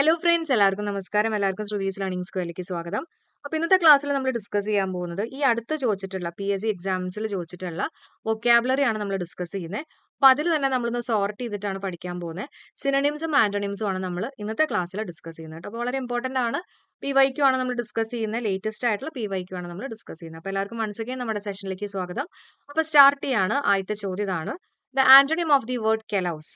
hello friends എല്ലാവർക്കും നമസ്കാരം എല്ലാവർക്കും ശ്രുതീസ് ലേണിംഗ് സ്കൂളിലേക്ക് സ്വാഗതം അപ്പോൾ ഇന്നത്തെ ക്ലാസ്സിൽ നമ്മൾ ഡിസ്കസ് ചെയ്യാൻ പോകുന്നത് ഈ അടുത്ത് ചോദിച്ചിട്ടുള്ള പി എസ് സി എക്സാംസിൽ ചോദിച്ചിട്ടുള്ള വൊക്കാബുലറി ആണ് നമ്മൾ ഡിസ്കസ് ചെയ്യുന്നത് അപ്പോൾ അതിൽ തന്നെ നമ്മളിന്ന് സോർട്ട് ചെയ്തിട്ടാണ് പഠിക്കാൻ പോകുന്നത് സിനണിംസും ആൻറ്റണിംസും ആണ് നമ്മൾ ഇന്നത്തെ ക്ലാസ്സിൽ ഡിസ്കസ് ചെയ്യുന്നത് അപ്പോൾ വളരെ ഇമ്പോർട്ടൻ്റ് ആണ് പി ക്യു ആണ് നമ്മൾ ഡിസ്കസ് ചെയ്യുന്നത് ലേറ്റസ്റ്റ് ആയിട്ടുള്ള പി ക്യു ആണ് നമ്മൾ ഡിസ്കസ് ചെയ്യുന്നത് അപ്പോൾ എല്ലാവർക്കും വൺസ് അഗൈൻ നമ്മുടെ സെഷനിലേക്ക് സ്വാഗതം അപ്പോൾ സ്റ്റാർട്ട് ചെയ്യാണ് ആദ്യത്തെ ചോദ്യം ഇതാണ് the antonym of the word callous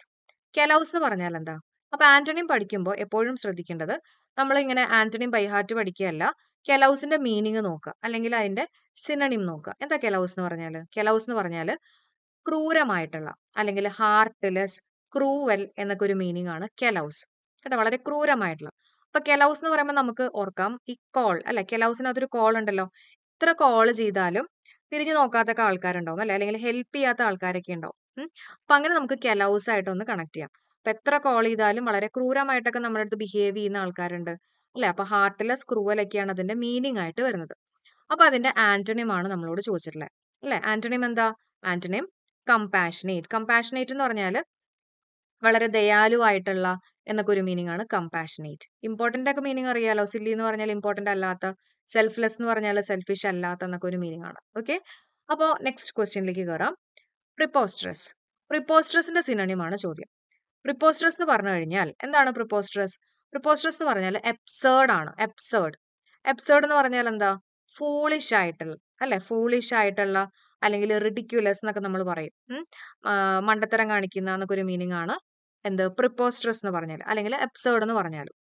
callous എന്ന് പറഞ്ഞാൽ എന്താ അപ്പോൾ ആന്റണിയും പഠിക്കുമ്പോൾ എപ്പോഴും ശ്രദ്ധിക്കേണ്ടത് നമ്മളിങ്ങനെ ആന്റണിയും ബൈഹാർട്ട് പഠിക്കുകയല്ല കെലൗസിന്റെ മീനിങ് നോക്കുക അല്ലെങ്കിൽ അതിന്റെ സിനണിം നോക്കുക എന്താ കെലൗസ് എന്ന് പറഞ്ഞാൽ കെലൗസ് എന്ന് പറഞ്ഞാൽ ക്രൂരമായിട്ടുള്ള അല്ലെങ്കിൽ ഹാർട്ട്ലെസ് ക്രൂവൽ എന്നൊക്കെ ഒരു മീനിങ് ആണ് കെലൗസ് കേട്ടോ വളരെ ക്രൂരമായിട്ടുള്ള അപ്പൊ കെലൗസ് എന്ന് പറയുമ്പോൾ നമുക്ക് ഓർക്കാം ഈ കോൾ അല്ലെ കെലൗസിനകത്തൊരു കോൾ ഉണ്ടല്ലോ ഇത്ര കോൾ ചെയ്താലും തിരിഞ്ഞു നോക്കാത്ത ആൾക്കാരുണ്ടാവും അല്ലെ അല്ലെങ്കിൽ ഹെൽപ്പ് ചെയ്യാത്ത ആൾക്കാരൊക്കെ ഉണ്ടാവും അപ്പൊ അങ്ങനെ നമുക്ക് കെലൗസ് ആയിട്ട് ഒന്ന് കണക്ട് ചെയ്യാം ഇപ്പൊ എത്ര കോൾ ചെയ്താലും വളരെ ക്രൂരമായിട്ടൊക്കെ നമ്മുടെ അടുത്ത് ബിഹേവ് ചെയ്യുന്ന ആൾക്കാരുണ്ട് അല്ലെ അപ്പൊ ഹാർട്ട്ലെസ് ക്രൂവലൊക്കെയാണ് അതിന്റെ മീനിങ് ആയിട്ട് വരുന്നത് അപ്പൊ അതിന്റെ ആണ് നമ്മളോട് ചോദിച്ചിട്ടുള്ളത് അല്ലെ ആന്റണിയം എന്താ ആന്റണിയം കമ്പാഷനേറ്റ് കമ്പാഷനേറ്റ് എന്ന് പറഞ്ഞാൽ വളരെ ദയാലു ആയിട്ടുള്ള എന്നൊക്കെ ഒരു മീനിങ് ആണ് കമ്പാഷനേറ്റ് ഇമ്പോർട്ടൻ്റ് ഒക്കെ മീനിങ് അറിയാലോ സില്ലി എന്ന് പറഞ്ഞാൽ ഇമ്പോർട്ടൻ്റ് അല്ലാത്ത സെൽഫ്ലെസ് എന്ന് പറഞ്ഞാൽ സെൽഫിഷ് അല്ലാത്ത എന്നൊക്കെ ഒരു മീനിങ് ആണ് ഓക്കെ അപ്പോൾ നെക്സ്റ്റ് ക്വസ്റ്റ്യനിലേക്ക് കയറാം പ്രിപ്പോസ്റ്ററസ് പ്രിപ്പോസ്റ്ററസിന്റെ സിനണിമാണ് ചോദ്യം പ്രിപ്പോസ്റ്റേഴ്സ് എന്ന് പറഞ്ഞു കഴിഞ്ഞാൽ എന്താണ് പ്രിപ്പോസ്റ്റേഴ്സ് പ്രിപ്പോസ്റ്റേഴ്സ് എന്ന് പറഞ്ഞാൽ എപ്സേർഡ് ആണ് എപ്സേർഡ് എപ്സേർഡ് എന്ന് പറഞ്ഞാൽ എന്താ ഫൂളിഷ് ആയിട്ടുള്ള അല്ലെ ഫൂളിഷ് ആയിട്ടുള്ള അല്ലെങ്കിൽ റിഡിക്യുലസ് എന്നൊക്കെ നമ്മൾ പറയും മണ്ടത്തരം കാണിക്കുന്ന എന്നൊക്കെ ഒരു മീനിങ് ആണ് എന്ത് പ്രിപ്പോസ്റ്റേഴ്സ് എന്ന് പറഞ്ഞാൽ അല്ലെങ്കിൽ എപ്സേർഡ് എന്ന് പറഞ്ഞാലും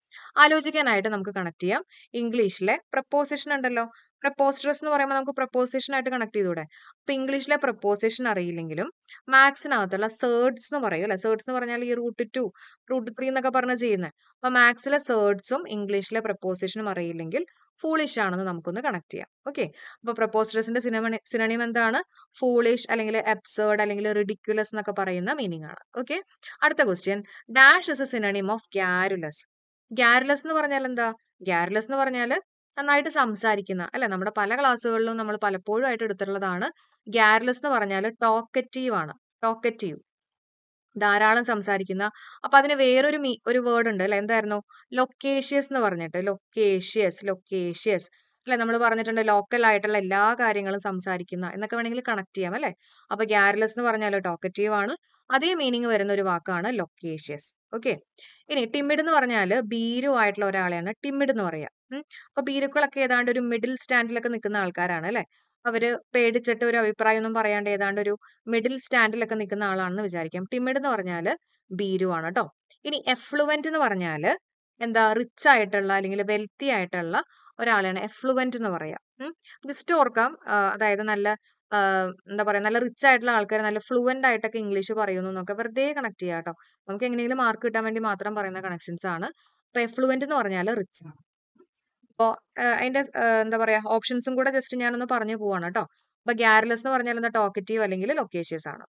ആലോചിക്കാനായിട്ട് നമുക്ക് കണക്ട് ചെയ്യാം ഇംഗ്ലീഷിലെ പ്രപ്പോസിഷൻ ഉണ്ടല്ലോ പ്രപ്പോസിറ്റേഴ്സ് എന്ന് പറയുമ്പോൾ നമുക്ക് പ്രപ്പോസിഷൻ ആയിട്ട് കണക്ട് ചെയ്തൂടെ അപ്പൊ ഇംഗ്ലീഷിലെ പ്രപ്പോസിഷൻ അറിയില്ലെങ്കിലും മാത്സിനകത്തുള്ള സേർഡ്സ് എന്ന് പറയും അല്ലെ സേർഡ്സ് എന്ന് പറഞ്ഞാൽ ഈ റൂട്ട് ടു റൂട്ട് ത്രീ എന്നൊക്കെ പറഞ്ഞ് ചെയ്യുന്നത് അപ്പൊ മാത്സിലെ സേർഡ്സും ഇംഗ്ലീഷിലെ പ്രപ്പോസിഷനും അറിയില്ലെങ്കിൽ ഫൂളിഷ് ആണെന്ന് നമുക്കൊന്ന് കണക്ട് ചെയ്യാം ഓക്കെ അപ്പൊ പ്രപ്പോസ്റ്റേഴ്സിന്റെ സിനിമണി സിനണിം എന്താണ് ഫൂളിഷ് അല്ലെങ്കിൽ എബ്സേർഡ് അല്ലെങ്കിൽ റിഡിക്യുലസ് എന്നൊക്കെ പറയുന്ന മീനിങ് ആണ് ഓക്കെ അടുത്ത question dash is a synonym of garrulous garrulous എന്ന് പറഞ്ഞാൽ എന്താ ഗ്യാരുലസ് എന്ന് പറഞ്ഞാൽ നന്നായിട്ട് സംസാരിക്കുന്ന അല്ലെ നമ്മുടെ പല ക്ലാസ്സുകളിലും നമ്മൾ പലപ്പോഴും ആയിട്ട് എടുത്തിട്ടുള്ളതാണ് ഗ്യാരലസ് എന്ന് പറഞ്ഞാൽ ടോക്കറ്റീവ് ആണ് ടോക്കറ്റീവ് ധാരാളം സംസാരിക്കുന്ന അപ്പൊ അതിന് വേറൊരു മീ ഒരു വേർഡ് ഉണ്ട് അല്ലെ എന്തായിരുന്നു ലൊക്കേഷ്യസ് എന്ന് പറഞ്ഞിട്ട് ലൊക്കേഷ്യസ് ലൊക്കേഷ്യസ് അല്ലെ നമ്മൾ പറഞ്ഞിട്ടുണ്ട് ലോക്കൽ ആയിട്ടുള്ള എല്ലാ കാര്യങ്ങളും സംസാരിക്കുന്ന എന്നൊക്കെ വേണമെങ്കിൽ കണക്ട് ചെയ്യാം അല്ലെ അപ്പൊ ഗ്യാരലസ് എന്ന് പറഞ്ഞാൽ ടോക്കറ്റീവ് ആണ് അതേ മീനിങ് വരുന്ന ഒരു വാക്കാണ് ലൊക്കേഷ്യസ് ഓക്കെ ഇനി ടിമിഡ് എന്ന് പറഞ്ഞാൽ ബീരു ആയിട്ടുള്ള ഒരാളെയാണ് ടിമിഡ് എന്ന് പറയുക അപ്പൊ ഭീരുക്കളൊക്കെ ഏതാണ്ട് ഒരു മിഡിൽ സ്റ്റാൻഡിലൊക്കെ നിൽക്കുന്ന ആൾക്കാരാണ് അല്ലെ അവര് പേടിച്ചിട്ട് ഒരു ഒന്നും പറയാണ്ട് ഏതാണ്ട് ഒരു മിഡിൽ സ്റ്റാൻഡിലൊക്കെ നിൽക്കുന്ന ആളാണെന്ന് വിചാരിക്കാം ടിമിഡ് എന്ന് പറഞ്ഞാൽ ഭീരുവാണ് കേട്ടോ ഇനി എഫ്ലുവന്റ് എന്ന് പറഞ്ഞാൽ എന്താ റിച്ച് ആയിട്ടുള്ള അല്ലെങ്കിൽ വെൽത്തി ആയിട്ടുള്ള ഒരാളെയാണ് എഫ്ലുവന്റ് എന്ന് പറയാം ജസ്റ്റ് ഓർക്കാം അതായത് നല്ല എന്താ പറയുക നല്ല റിച്ച് ആയിട്ടുള്ള ആൾക്കാർ നല്ല ഫ്ലുവൻ്റ് ആയിട്ടൊക്കെ ഇംഗ്ലീഷ് പറയുന്നു എന്നൊക്കെ വെറുതെ കണക്ട് ചെയ്യുക കേട്ടോ നമുക്ക് എങ്ങനെയെങ്കിലും മാർക്ക് കിട്ടാൻ വേണ്ടി മാത്രം പറയുന്ന കണക്ഷൻസ് ആണ് അപ്പോൾ എഫ്ലുവൻ്റ് എന്ന് പറഞ്ഞാൽ റിച്ച് ആണ് അപ്പോൾ അതിൻ്റെ എന്താ പറയുക ഓപ്ഷൻസും കൂടെ ജസ്റ്റ് ഞാനൊന്ന് പറഞ്ഞു പോവാണ് കേട്ടോ അപ്പോൾ ഗ്യാരലസ് എന്ന് പറഞ്ഞാൽ എന്താ ടോക്കറ്റീവ് അല്ലെങ്കിൽ ലൊക്കേഷ്യസ് ആണ്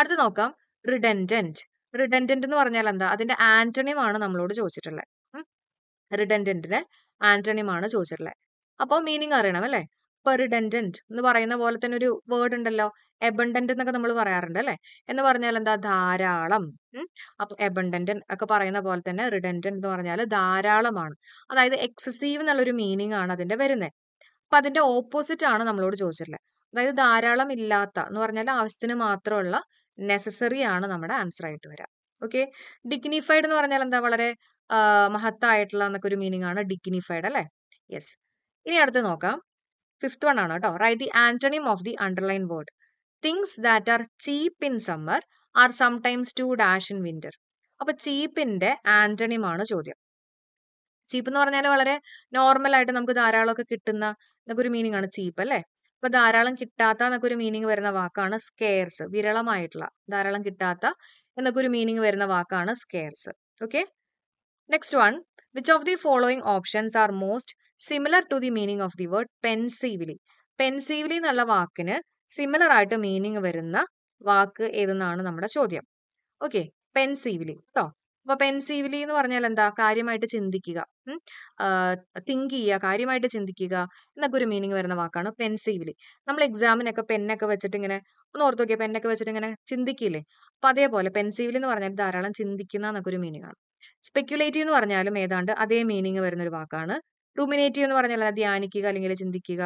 അടുത്ത് നോക്കാം റിഡൻറ്റൻറ്റ് റിഡൻറ്റൻറ്റ് എന്ന് പറഞ്ഞാൽ എന്താ അതിൻ്റെ ആണ് നമ്മളോട് ചോദിച്ചിട്ടുള്ളത് റിഡൻഡൻറ്റിന് ആണ് ചോദിച്ചിട്ടുള്ളത് അപ്പോൾ മീനിങ് അറിയണം അല്ലേ പെർഡൻഡന്റ് എന്ന് പറയുന്ന പോലെ തന്നെ ഒരു വേർഡ് ഉണ്ടല്ലോ എബണ്ടന്റ് എന്നൊക്കെ നമ്മൾ പറയാറുണ്ട് അല്ലെ എന്ന് പറഞ്ഞാൽ എന്താ ധാരാളം അപ്പൊ എബണ്ടന്റ് ഒക്കെ പറയുന്ന പോലെ തന്നെ റിഡൻഡന്റ് എന്ന് പറഞ്ഞാൽ ധാരാളമാണ് അതായത് എക്സസീവ് എന്നുള്ളൊരു മീനിങ് ആണ് അതിന്റെ വരുന്നത് അപ്പൊ അതിന്റെ ഓപ്പോസിറ്റ് ആണ് നമ്മളോട് ചോദിച്ചിട്ടുള്ളത് അതായത് ധാരാളം ഇല്ലാത്ത എന്ന് പറഞ്ഞാൽ ആവശ്യത്തിന് മാത്രമുള്ള നെസസറി ആണ് നമ്മുടെ ആൻസർ ആയിട്ട് വരാം ഓക്കെ ഡിഗ്നിഫൈഡ് എന്ന് പറഞ്ഞാൽ എന്താ വളരെ മഹത്തായിട്ടുള്ള എന്നൊക്കെ ഒരു മീനിങ് ആണ് ഡിഗ്നിഫൈഡ് അല്ലെ യെസ് ഇനി അടുത്ത് നോക്കാം ഫിഫ്ത്ത് വൺ ആണ് കേട്ടോ right the antonym of the underline word things that are cheap in summer are sometimes too dash in winter അപ്പൊ ചീപ്പിന്റെ ആന്റണിം ആണ് ചോദ്യം ചീപ്പ് എന്ന് പറഞ്ഞാൽ വളരെ നോർമൽ ആയിട്ട് നമുക്ക് ധാരാളമൊക്കെ കിട്ടുന്ന എന്നൊക്കെ ഒരു മീനിങ് ആണ് ചീപ്പ് അല്ലേ അപ്പൊ ധാരാളം കിട്ടാത്ത എന്നൊക്കെ ഒരു മീനിങ് വരുന്ന വാക്കാണ് സ്കെയർസ് വിരളമായിട്ടുള്ള ധാരാളം കിട്ടാത്ത എന്നൊക്കെ ഒരു മീനിങ് വരുന്ന വാക്കാണ് scarce okay next one which of the following options are most similar to the meaning of the word pensively pensively എന്നുള്ള വാക്കിന് സിമിലർ ആയിട്ട് മീനിങ് വരുന്ന വാക്ക് ഏതെന്നാണ് നമ്മുടെ ചോദ്യം ഓക്കെ പെൻസീവ്ലി കേട്ടോ അപ്പൊ പെൻസീവ്ലി എന്ന് പറഞ്ഞാൽ എന്താ കാര്യമായിട്ട് ചിന്തിക്കുക തിങ്ക് ചെയ്യുക കാര്യമായിട്ട് ചിന്തിക്കുക എന്നൊക്കെ ഒരു മീനിങ് വരുന്ന വാക്കാണ് പെൻസീവ്ലി നമ്മൾ എക്സാമിനൊക്കെ പെന്നൊക്കെ വെച്ചിട്ട് ഇങ്ങനെ ഒന്ന് ഓർത്ത് നോക്കിയാൽ പെന്നൊക്കെ വെച്ചിട്ട് ഇങ്ങനെ ചിന്തിക്കില്ലേ അപ്പൊ അതേപോലെ പെൻസീവ്ലി എന്ന് പറഞ്ഞാൽ ധാരാളം ചിന്തിക്കുന്ന എന്നൊക്കെ ഒരു മീനിങ് ആണ് സ്പെക്യുലേറ്റീവ് എന്ന് പറഞ്ഞാലും ഏതാണ്ട് അതേ മീനിങ് വരുന്ന ഒരു വാക്കാണ് റൂമിനേറ്റീവ് എന്ന് പറഞ്ഞാൽ ധ്യാനിക്കുക അല്ലെങ്കിൽ ചിന്തിക്കുക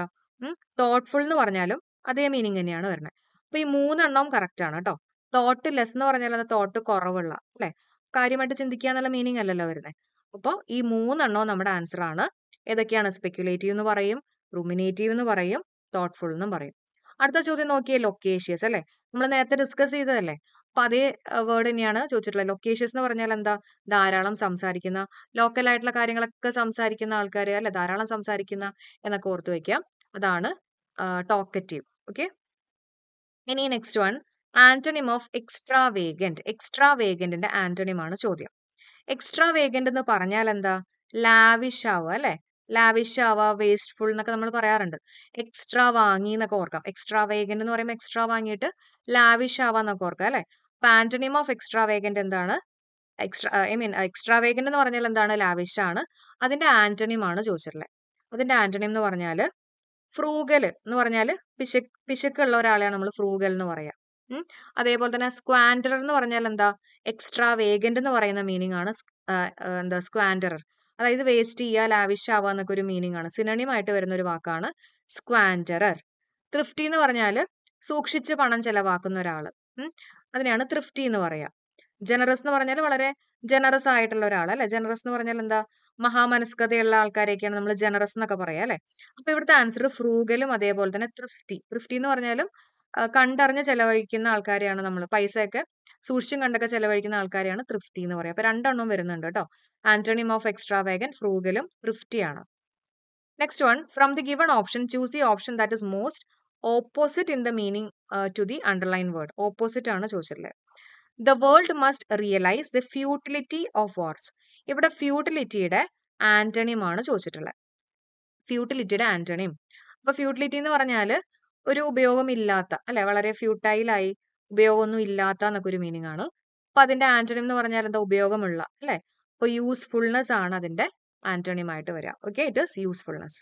തോട്ട്ഫുൾ എന്ന് പറഞ്ഞാലും അതേ മീനിങ് തന്നെയാണ് വരുന്നത് അപ്പൊ ഈ മൂന്നെണ്ണവും കറക്റ്റ് ആണ് കേട്ടോ തോട്ട് ലെസ് എന്ന് പറഞ്ഞാൽ അത് തോട്ട് കുറവുള്ള അല്ലെ കാര്യമായിട്ട് ചിന്തിക്കുക എന്നുള്ള മീനിങ് അല്ലല്ലോ വരുന്നത് അപ്പോൾ ഈ മൂന്നെണ്ണവും നമ്മുടെ ആൻസർ ആണ് ഏതൊക്കെയാണ് സ്പെക്യുലേറ്റീവ് എന്ന് പറയും റൂമിനേറ്റീവ് എന്ന് പറയും തോട്ട്ഫുൾ എന്നും പറയും അടുത്ത ചോദ്യം നോക്കിയേ ലൊക്കേഷ്യസ് അല്ലെ നമ്മൾ നേരത്തെ ഡിസ്കസ് ചെയ്തതല്ലേ അപ്പൊ അതേ വേർഡ് തന്നെയാണ് ചോദിച്ചിട്ടുള്ളത് ലൊക്കേഷ്യസ് എന്ന് പറഞ്ഞാൽ എന്താ ധാരാളം സംസാരിക്കുന്ന ലോക്കൽ ആയിട്ടുള്ള കാര്യങ്ങളൊക്കെ സംസാരിക്കുന്ന ആൾക്കാർ അല്ലെ ധാരാളം സംസാരിക്കുന്ന എന്നൊക്കെ ഓർത്ത് വയ്ക്കാം അതാണ് ടോക്കറ്റീവ് ഓക്കെ ഇനി next one antonym of extravagant എക്സ്ട്രാ വേഗന്റിന്റെ ആന്റണിം ആണ് ചോദ്യം എക്സ്ട്രാ വേഗന്റ് എന്ന് പറഞ്ഞാൽ എന്താ ലാവിഷ് ആവുക അല്ലെ ലാവിഷ് ആവാ വേസ്റ്റ്ഫുൾ എന്നൊക്കെ നമ്മൾ പറയാറുണ്ട് എക്സ്ട്രാ വാങ്ങി എന്നൊക്കെ ഓർക്കാം എക്സ്ട്രാ വേഗൻ്റ് എന്ന് പറയുമ്പോൾ എക്സ്ട്രാ വാങ്ങിയിട്ട് ലാവിഷ് ആവാ എന്നൊക്കെ ഓർക്കാം അല്ലെ അപ്പൊ ഓഫ് എക്സ്ട്രാ വേഗൻ്റ് എന്താണ് extra I mean extravagant എന്ന് പറഞ്ഞാൽ എന്താണ് ലാവിഷ് ആണ് അതിന്റെ ആന്റണിയം ആണ് ചോദിച്ചിട്ടുള്ളത് അതിന്റെ ആന്റണിയം എന്ന് പറഞ്ഞാൽ ഫ്രൂഗൽ എന്ന് പറഞ്ഞാൽ പിശക് പിശക്കുള്ള ഒരാളെയാണ് നമ്മൾ ഫ്രൂഗൽ എന്ന് പറയാം അതേപോലെ തന്നെ സ്ക്വാൻഡർ എന്ന് പറഞ്ഞാൽ എന്താ എക്സ്ട്രാ വേഗൻ്റ് എന്ന് പറയുന്ന മീനിങ് ആണ് എന്താ സ്ക്വാൻഡർ അതായത് വേസ്റ്റ് ചെയ്യുക ലാവിഷാവുക എന്നൊക്കെ ഒരു മീനിങ് ആണ് സിനണിം ആയിട്ട് വരുന്ന ഒരു വാക്കാണ് സ്ക്വാൻഡറർ തൃഫ്റ്റി എന്ന് പറഞ്ഞാൽ സൂക്ഷിച്ച് പണം ചെലവാക്കുന്ന ഒരാൾ അതിനെയാണ് തൃഫ്റ്റി എന്ന് പറയുക ജനറസ് എന്ന് പറഞ്ഞാൽ വളരെ ജനറസ് ആയിട്ടുള്ള ഒരാൾ അല്ലെ ജനറസ് എന്ന് പറഞ്ഞാൽ എന്താ മഹാമനസ്കതയുള്ള ആൾക്കാരെയൊക്കെയാണ് നമ്മൾ ജനറസ് എന്നൊക്കെ പറയാ അല്ലെ അപ്പൊ ഇവിടുത്തെ ആൻസർ ഫ്രൂഗലും അതേപോലെ തന്നെ തൃഫ്റ്റി തൃഫ്റ്റി എന്ന് പറഞ്ഞാലും കണ്ടറിഞ്ഞ് ചെലവഴിക്കുന്ന ആൾക്കാരെയാണ് നമ്മൾ പൈസയൊക്കെ സൂക്ഷിച്ചും കണ്ടൊക്കെ ചെലവഴിക്കുന്ന ആൾക്കാരെയാണ് തൃപ്തി എന്ന് പറയുക അപ്പൊ രണ്ടെണ്ണം വരുന്നുണ്ട് കേട്ടോ ആന്റണിം ഓഫ് എക്സ്ട്രാ വേഗൻ ഫ്രൂഗലും ആണ് next one from the given option choose the option that is most opposite in the meaning to the underline word opposite ആണ് ചോദിച്ചിട്ടുള്ളത് the world must realize the futility of wars ഇവിടെ ഫ്യൂട്ടിലിറ്റിയുടെ ആണ് ചോദിച്ചിട്ടുള്ളത് ഫ്യൂട്ടിലിറ്റിയുടെ antonym അപ്പൊ futility എന്ന് പറഞ്ഞാൽ ഒരു ഉപയോഗമില്ലാത്ത അല്ലെ വളരെ ഫ്യൂട്ടൈലായി ഉപയോഗമൊന്നും ഇല്ലാത്ത എന്നൊക്കെ ഒരു മീനിങ് ആണ് അപ്പൊ അതിന്റെ ആന്റണിം എന്ന് പറഞ്ഞാൽ എന്താ ഉപയോഗമുള്ള അല്ലെ അപ്പൊ യൂസ്ഫുൾനെസ് ആണ് അതിന്റെ ആന്റണിം ആയിട്ട് വരിക okay it is usefulness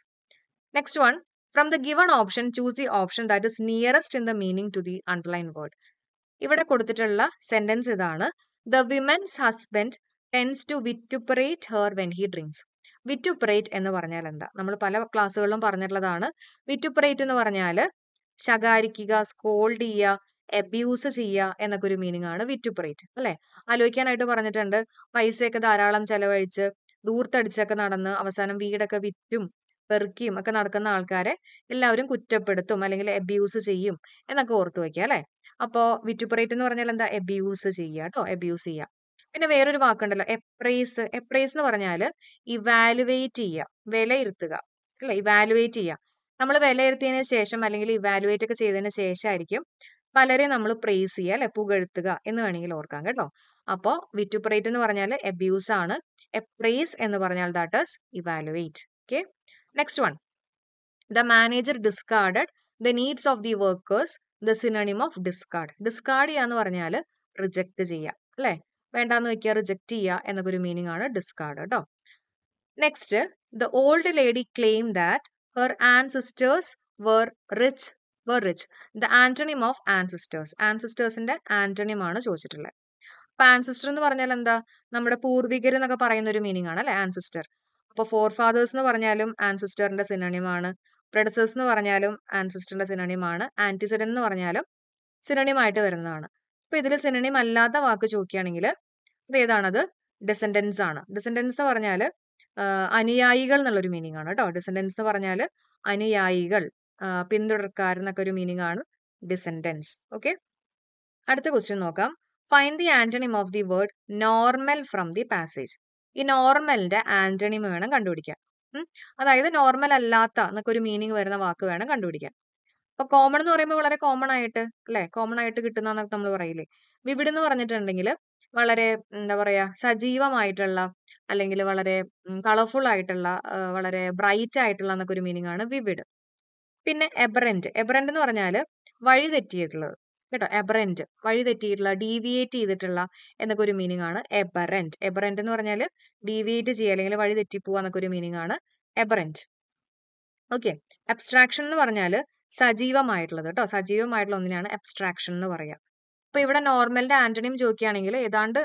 next one from the given option choose the option that is nearest in the meaning to the underline word ഇവിടെ കൊടുത്തിട്ടുള്ള സെന്റൻസ് ഇതാണ് the women's husband tends to vituperate her when he drinks vituperate എന്ന് പറഞ്ഞാൽ എന്താ നമ്മൾ പല ക്ലാസ്സുകളിലും പറഞ്ഞിട്ടുള്ളതാണ് വിറ്റുപ്പറേറ്റ് എന്ന് പറഞ്ഞാൽ ശകാരിക്കുക സ്കോൾഡ് ചെയ്യുക എബ്യൂസ് ചെയ്യുക എന്നൊക്കെ ഒരു മീനിങ് ആണ് വിറ്റുപ്രേറ്റ് അല്ലെ ആലോചിക്കാനായിട്ട് പറഞ്ഞിട്ടുണ്ട് പൈസയൊക്കെ ധാരാളം ചെലവഴിച്ച് ദൂർത്തടിച്ചൊക്കെ നടന്ന് അവസാനം വീടൊക്കെ വിറ്റും പെറുക്കിയും ഒക്കെ നടക്കുന്ന ആൾക്കാരെ എല്ലാവരും കുറ്റപ്പെടുത്തും അല്ലെങ്കിൽ എബ്യൂസ് ചെയ്യും എന്നൊക്കെ ഓർത്തു വയ്ക്കുക അല്ലെ അപ്പോ വിറ്റുപ്രേറ്റ് എന്ന് പറഞ്ഞാൽ എന്താ എബ്യൂസ് ചെയ്യുക കേട്ടോ എബ്യൂസ് ചെയ്യുക പിന്നെ വേറൊരു വാക്കുണ്ടല്ലോ എപ്രൈസ് എപ്രൈസ് എന്ന് പറഞ്ഞാൽ ഇവാലുവേറ്റ് ചെയ്യുക വിലയിരുത്തുക അല്ലെ ഇവാലുവേറ്റ് ചെയ്യുക നമ്മൾ വിലയിരുത്തിയതിനു ശേഷം അല്ലെങ്കിൽ ഇവാലുവേറ്റ് ഒക്കെ ചെയ്തതിന് ശേഷമായിരിക്കും പലരെ നമ്മൾ പ്രേസ് ചെയ്യുക അല്ലെ പുകഴ്ത്തുക എന്ന് വേണമെങ്കിൽ ഓർക്കാം കേട്ടോ അപ്പോൾ വിറ്റുപ്രേറ്റ് എന്ന് പറഞ്ഞാൽ അബ്യൂസ് ആണ് എപ്രേസ് എന്ന് പറഞ്ഞാൽ that is evaluate okay next one the manager discarded the needs of the workers the synonym of discard discard ചെയ്യുക എന്ന് പറഞ്ഞാൽ റിജക്ട് ചെയ്യുക അല്ലേ വേണ്ടാന്ന് വെക്കുക റിജക്ട് ചെയ്യുക എന്നൊക്കെ ഒരു മീനിങ് ആണ് ഡിസ്കാർഡ് കേട്ടോ next the old lady claim that her ancestors were rich were rich the antonym of ancestors ആൻസിസ്റ്റേഴ്സിന്റെ ആന്റണിം ആണ് ചോദിച്ചിട്ടുള്ളത് അപ്പൊ ആൻസിസ്റ്റർ എന്ന് പറഞ്ഞാൽ എന്താ നമ്മുടെ പൂർവികർ എന്നൊക്കെ പറയുന്ന ഒരു മീനിങ് ആണ് അല്ലെ ആൻസിസ്റ്റർ അപ്പോൾ ഫോർ ഫാദേഴ്സ് എന്ന് പറഞ്ഞാലും ആൻസിസ്റ്ററിന്റെ സിനണിമാണ് പ്രഡസേഴ്സ് എന്ന് പറഞ്ഞാലും ആൻസിസ്റ്ററിന്റെ സിനണിമാണ് ആന്റിസിഡൻ എന്ന് പറഞ്ഞാലും സിനണിമായിട്ട് വരുന്നതാണ് അപ്പൊ ഇതിൽ സിനണിം അല്ലാത്ത വാക്ക് ചോദിക്കുകയാണെങ്കിൽ അത് ഏതാണത് ഡിസെൻഡൻസ് ആണ് ഡിസെൻഡൻസ് പറഞ്ഞാൽ അനുയായികൾ എന്നുള്ളൊരു മീനിങ് ആണ് കേട്ടോ ഡിസെൻഡൻസ് പറഞ്ഞാൽ അനുയായികൾ എന്നൊക്കെ ഒരു മീനിങ് ആണ് ഡിസെൻഡൻസ് ഓക്കെ അടുത്ത ക്വസ്റ്റ്യൻ നോക്കാം find the antonym of the word normal from the passage ഈ നോർമലിന്റെ ആന്റണിം വേണം കണ്ടുപിടിക്കാൻ അതായത് നോർമൽ അല്ലാത്ത എന്നൊക്കെ ഒരു മീനിങ് വരുന്ന വാക്ക് വേണം കണ്ടുപിടിക്കാൻ അപ്പൊ കോമൺ എന്ന് പറയുമ്പോൾ വളരെ കോമൺ ആയിട്ട് അല്ലെ കോമൺ ആയിട്ട് കിട്ടുന്നൊക്കെ നമ്മൾ പറയില്ലേ വിവിഡ് എന്ന് പറഞ്ഞിട്ടുണ്ടെങ്കിൽ വളരെ എന്താ പറയാ സജീവമായിട്ടുള്ള അല്ലെങ്കിൽ വളരെ കളർഫുൾ ആയിട്ടുള്ള വളരെ ബ്രൈറ്റ് ആയിട്ടുള്ള എന്നൊക്കെ ഒരു മീനിങ് ആണ് വിവിഡ് പിന്നെ എബറൻറ്റ് എബറൻറ്റ് എന്ന് പറഞ്ഞാൽ വഴി തെറ്റിയിട്ടുള്ളത് കേട്ടോ എബറൻറ്റ് വഴി തെറ്റിയിട്ടുള്ള ഡീവിയേറ്റ് ചെയ്തിട്ടുള്ള എന്നൊക്കെ ഒരു മീനിങ് ആണ് എബറൻറ്റ് എബറൻറ്റ് എന്ന് പറഞ്ഞാൽ ഡീവിയേറ്റ് ചെയ്യുക അല്ലെങ്കിൽ വഴി തെറ്റിപ്പോവുക എന്നൊക്കെ ഒരു മീനിങ് ആണ് എബറൻറ്റ് ഓക്കെ അബ്സ്ട്രാക്ഷൻ എന്ന് പറഞ്ഞാൽ സജീവമായിട്ടുള്ളത് കേട്ടോ സജീവമായിട്ടുള്ള ഒന്നിനാണ് അബ്സ്ട്രാക്ഷൻ എന്ന് പറയുക അപ്പൊ ഇവിടെ നോർമലിന്റെ ആന്റണിയും ചോദിക്കുകയാണെങ്കിൽ ഏതാണ്ട്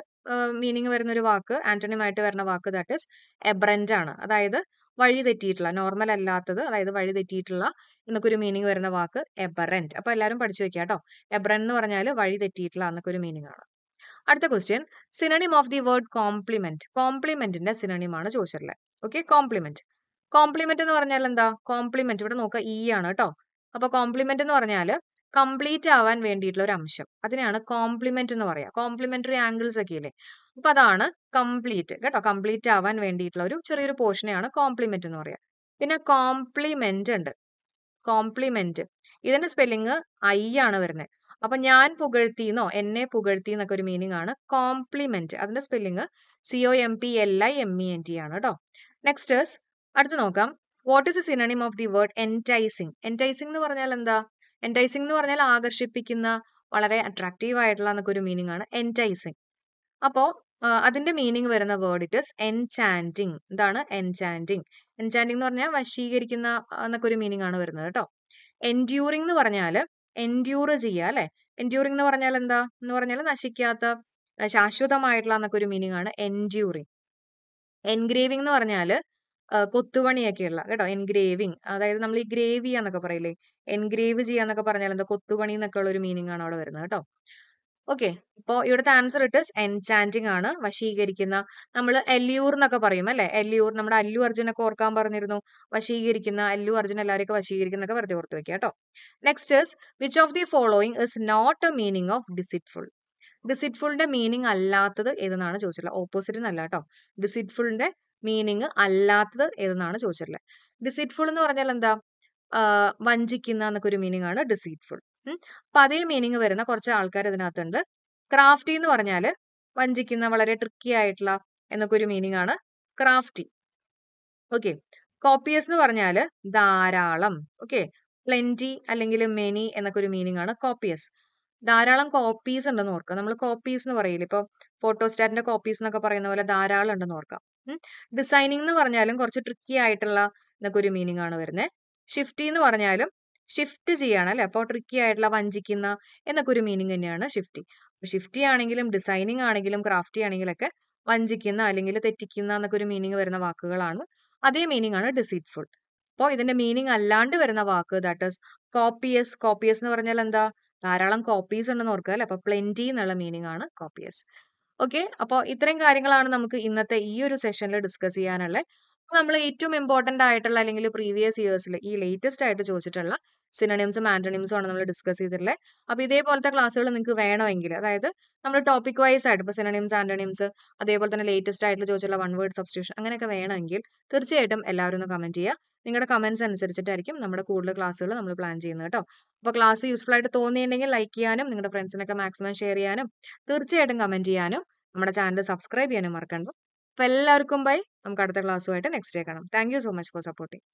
മീനിങ് വരുന്ന ഒരു വാക്ക് ആന്റണിയുമായിട്ട് വരുന്ന വാക്ക് ദാറ്റ് ഇസ് എബ്രൻ്റ് ആണ് അതായത് വഴി തെറ്റിയിട്ടുള്ള നോർമൽ അല്ലാത്തത് അതായത് വഴി തെറ്റിയിട്ടുള്ള എന്നൊക്കെ ഒരു മീനിങ് വരുന്ന വാക്ക് എബറൻറ്റ് അപ്പോൾ എല്ലാവരും പഠിച്ചു വെക്കുക കേട്ടോ എബ്രൻ എന്ന് പറഞ്ഞാൽ വഴി തെറ്റിയിട്ടുള്ള എന്നൊക്കെ ഒരു മീനിങ് ആണ് അടുത്ത question synonym of the word compliment കോംപ്ലിമെന്റിന്റെ ആണ് ചോദിച്ചിട്ടുള്ളത് ഓക്കെ കോംപ്ലിമെന്റ് കോംപ്ലിമെന്റ് എന്ന് പറഞ്ഞാൽ എന്താ കോംപ്ലിമെന്റ് ഇവിടെ നോക്കുക ഇ e ആണ് കേട്ടോ അപ്പോൾ കോംപ്ലിമെന്റ് എന്ന് പറഞ്ഞാൽ കംപ്ലീറ്റ് ആവാൻ വേണ്ടിയിട്ടുള്ള ഒരു അംശം അതിനെയാണ് കോംപ്ലിമെന്റ് എന്ന് പറയുക കോംപ്ലിമെന്ററി ആംഗിൾസ് ഒക്കെ ഇല്ലേ അപ്പൊ അതാണ് കംപ്ലീറ്റ് കേട്ടോ കംപ്ലീറ്റ് ആവാൻ വേണ്ടിയിട്ടുള്ള ഒരു ചെറിയൊരു പോർഷനെയാണ് കോംപ്ലിമെന്റ് എന്ന് പറയുക പിന്നെ കോംപ്ലിമെന്റ് ഉണ്ട് കോംപ്ലിമെന്റ് ഇതിന്റെ സ്പെല്ലിങ് ഐ ആണ് വരുന്നത് അപ്പൊ ഞാൻ പുകഴ്ത്തിന്നോ എന്നെ പുകഴ്ത്തി എന്നൊക്കെ ഒരു മീനിങ് ആണ് കോംപ്ലിമെന്റ് അതിന്റെ spelling C O M P L I M E N T ആണ് കേട്ടോ നെക്സ്റ്റ് അടുത്ത് നോക്കാം what is the synonym of the word enticing enticing എന്ന് പറഞ്ഞാൽ എന്താ എൻറ്റൈസിങ് എന്ന് പറഞ്ഞാൽ ആകർഷിപ്പിക്കുന്ന വളരെ അട്രാക്റ്റീവ് ആയിട്ടുള്ള എന്നൊക്കെ ഒരു മീനിങ് ആണ് എൻറ്റൈസിങ് അപ്പോൾ അതിന്റെ മീനിങ് വരുന്ന വേർഡ് ഇറ്റ് ഇസ് എൻചാൻറ്റിങ് ഇതാണ് എൻചാൻറ്റിങ് എൻചാൻറ്റിങ് എന്ന് പറഞ്ഞാൽ വശീകരിക്കുന്ന എന്നൊക്കെ ഒരു മീനിങ് ആണ് വരുന്നത് കേട്ടോ എൻഡ്യൂറിങ് എന്ന് പറഞ്ഞാൽ എൻഡ്യൂർ ചെയ്യുക അല്ലെ എൻഡ്യൂറിങ് എന്ന് പറഞ്ഞാൽ എന്താ എന്ന് പറഞ്ഞാൽ നശിക്കാത്ത ശാശ്വതമായിട്ടുള്ള എന്നൊക്കെ ഒരു മീനിങ് ആണ് എൻഡ്യൂറിങ് എൻഗ്രേവിംഗ് എന്ന് പറഞ്ഞാൽ കൊത്തുപണിയൊക്കെയുള്ള കേട്ടോ എൻഗ്രേവിങ് അതായത് നമ്മൾ ഈ ഗ്രേവി എന്നൊക്കെ പറയില്ലേ എൻഗ്രേവ് ചെയ്യാന്നൊക്കെ പറഞ്ഞാൽ എന്താ കൊത്തുപണി എന്നൊക്കെ ഉള്ള ഒരു മീനിങ് ആണ് അവിടെ വരുന്നത് കേട്ടോ ഓക്കെ ഇപ്പോൾ ഇവിടുത്തെ ആൻസർ ഇട്ട് എൻചാൻറ്റിങ് ആണ് വശീകരിക്കുന്ന നമ്മൾ എല്ലിയൂർ എന്നൊക്കെ പറയും അല്ലെ എല്ലിയൂർ നമ്മുടെ അല്ലു അർജുനൊക്കെ ഓർക്കാൻ പറഞ്ഞിരുന്നു വശീകരിക്കുന്ന അല്ലു അർജുന എല്ലാവരെയൊക്കെ വശീകരിക്കുന്നൊക്കെ വെറുതെ ഓർത്ത് വെക്കുക കേട്ടോ next is which of the following is not a meaning of deceitful ഡിസിറ്റ്ഫുളിന്റെ മീനിങ് അല്ലാത്തത് ഏതെന്നാണ് ചോദിച്ചിട്ടുള്ളത് ഓപ്പോസിറ്റ് എന്നല്ല കേട്ടോ ഡിസിറ്റ്ഫുളിന്റെ മീനിങ് അല്ലാത്തത് എന്നാണ് ചോദിച്ചിട്ടുള്ളത് ഡിസീറ്റ്ഫുൾ എന്ന് പറഞ്ഞാൽ എന്താ വഞ്ചിക്കുന്ന എന്നൊക്കെ ഒരു മീനിങ് ആണ് ഡിസീറ്റ്ഫുൾ അപ്പൊ അതേ മീനിങ് വരുന്ന കുറച്ച് ആൾക്കാർ ഇതിനകത്തുണ്ട് ക്രാഫ്റ്റി എന്ന് പറഞ്ഞാൽ വഞ്ചിക്കുന്ന വളരെ ട്രിക്കി ആയിട്ടുള്ള എന്നൊക്കെ ഒരു മീനിങ് ആണ് ക്രാഫ്റ്റി ഓക്കെ കോപ്പിയസ് എന്ന് പറഞ്ഞാൽ ധാരാളം ഓക്കെ പ്ലെന്റി അല്ലെങ്കിൽ മെനി എന്നൊക്കെ ഒരു മീനിങ് ആണ് കോപ്പിയസ് ധാരാളം കോപ്പീസ് ഉണ്ടെന്ന് ഓർക്കുക നമ്മൾ കോപ്പീസ് എന്ന് പറയില്ല ഇപ്പൊ ഫോട്ടോസ്റ്റാറ്റിന്റെ കോപ്പീസ് എന്നൊക്കെ പറയുന്ന പോലെ ധാരാളം ഉണ്ടെന്ന് ഓർക്കുക ഡിസൈനിങ് എന്ന് പറഞ്ഞാലും കുറച്ച് ട്രിക്കി ആയിട്ടുള്ള എന്നൊക്കെ ഒരു മീനിങ് ആണ് വരുന്നത് ഷിഫ്റ്റി എന്ന് പറഞ്ഞാലും ഷിഫ്റ്റ് ചെയ്യാണ് അല്ലെ അപ്പോൾ ട്രിക്കി ആയിട്ടുള്ള വഞ്ചിക്കുന്ന എന്നൊക്കെ ഒരു മീനിങ് തന്നെയാണ് ഷിഫ്റ്റി ഷിഫ്റ്റി ആണെങ്കിലും ഡിസൈനിങ് ആണെങ്കിലും ക്രാഫ്റ്റി ആണെങ്കിലൊക്കെ വഞ്ചിക്കുന്ന അല്ലെങ്കിൽ തെറ്റിക്കുന്ന എന്നൊക്കെ ഒരു മീനിങ് വരുന്ന വാക്കുകളാണ് അതേ മീനിങ് ആണ് ഡിസീറ്റ്ഫുൾ അപ്പോൾ ഇതിന്റെ മീനിങ് അല്ലാണ്ട് വരുന്ന വാക്ക് ദാറ്റ് ഈസ് കോപ്പിയസ് കോപ്പിയസ് എന്ന് പറഞ്ഞാൽ എന്താ ധാരാളം കോപ്പീസ് ഉണ്ടെന്ന് ഓർക്കുക അല്ലെ അപ്പോൾ പ്ലെന്റി എന്നുള്ള മീനിങ് ആണ് കോപ്പിയസ് ഓക്കെ അപ്പോൾ ഇത്രയും കാര്യങ്ങളാണ് നമുക്ക് ഇന്നത്തെ ഈ ഒരു സെഷനിൽ ഡിസ്കസ് ചെയ്യാനുള്ളത് നമ്മൾ ഏറ്റവും ഇമ്പോർട്ടൻ്റ് ആയിട്ടുള്ള അല്ലെങ്കിൽ പ്രീവിയസ് ഇയേഴ്സിൽ ഈ ലേറ്റസ്റ്റ് ആയിട്ട് ചോദിച്ചിട്ടുള്ള സിനണിംസും ആന്റണിംസും ആണ് നമ്മൾ ഡിസ്കസ് ചെയ്തിട്ടുള്ളത് അപ്പോൾ ഇതേപോലത്തെ ക്ലാസ്സുകൾ നിങ്ങൾക്ക് വേണമെങ്കിൽ അതായത് നമ്മൾ ടോപ്പിക് വൈസ് ആയിട്ട് ഇപ്പോൾ സിനണിംസ് ആന്റണിംസ് അതേപോലെ തന്നെ ലേറ്റസ്റ്റ് ആയിട്ട് ചോദിച്ചുള്ള വൺ വേർഡ് സബ്സ്റ്റിറ്റ്യൂഷൻ അങ്ങനെയൊക്കെ വേണമെങ്കിൽ തീർച്ചയായിട്ടും എല്ലാവരും ഒന്ന് കമൻറ്റ് ചെയ്യുക നിങ്ങളുടെ കമൻസ് അനുസരിച്ചിട്ടായിരിക്കും നമ്മുടെ കൂടുതൽ ക്ലാസ്സുകൾ നമ്മൾ പ്ലാൻ ചെയ്യുന്നത് കേട്ടോ അപ്പോൾ ക്ലാസ് യൂസ്ഫുൾ ആയിട്ട് തോന്നിയിട്ടുണ്ടെങ്കിൽ ലൈക്ക് ചെയ്യാനും നിങ്ങളുടെ ഫ്രണ്ട്സിനൊക്കെ മാക്സിമം ഷെയർ ചെയ്യാനും തീർച്ചയായിട്ടും കമൻറ്റ് ചെയ്യാനും നമ്മുടെ ചാനൽ സബ്സ്ക്രൈബ് ചെയ്യാനും മറക്കണ്ട അപ്പോൾ എല്ലാവർക്കും ബൈ നമുക്ക് അടുത്ത ക്ലാസ്സുമായിട്ട് നെക്സ്റ്റ് ഡേ കാണാം thank so much for supporting